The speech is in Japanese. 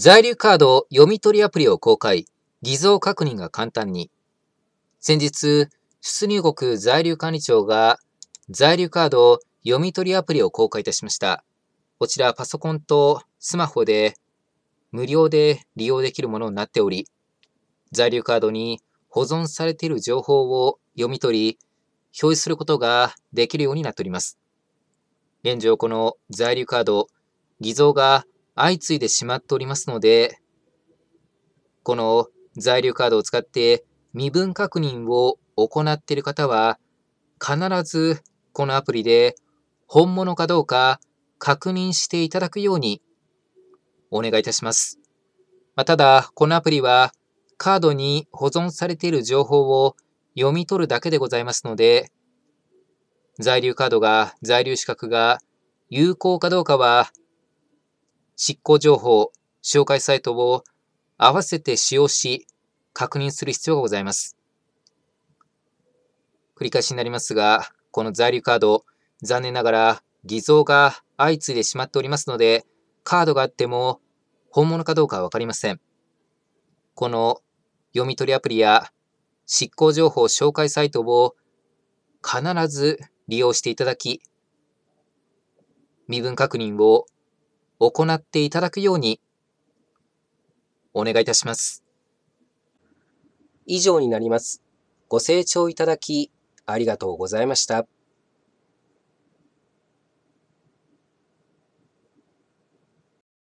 在留カード読み取りアプリを公開、偽造確認が簡単に。先日、出入国在留管理庁が在留カード読み取りアプリを公開いたしました。こちらパソコンとスマホで無料で利用できるものになっており、在留カードに保存されている情報を読み取り、表示することができるようになっております。現状この在留カード、偽造が相次いでしまっておりますので、この在留カードを使って身分確認を行っている方は、必ずこのアプリで本物かどうか確認していただくようにお願いいたします。まあ、ただ、このアプリはカードに保存されている情報を読み取るだけでございますので、在留カードが、在留資格が有効かどうかは執行情報、紹介サイトを合わせて使用し、確認する必要がございます。繰り返しになりますが、この在留カード、残念ながら偽造が相次いでしまっておりますので、カードがあっても本物かどうかはわかりません。この読み取りアプリや執行情報紹介サイトを必ず利用していただき、身分確認を行っていただくようにお願いいたします。以上になります。ご清聴いただきありがとうございました。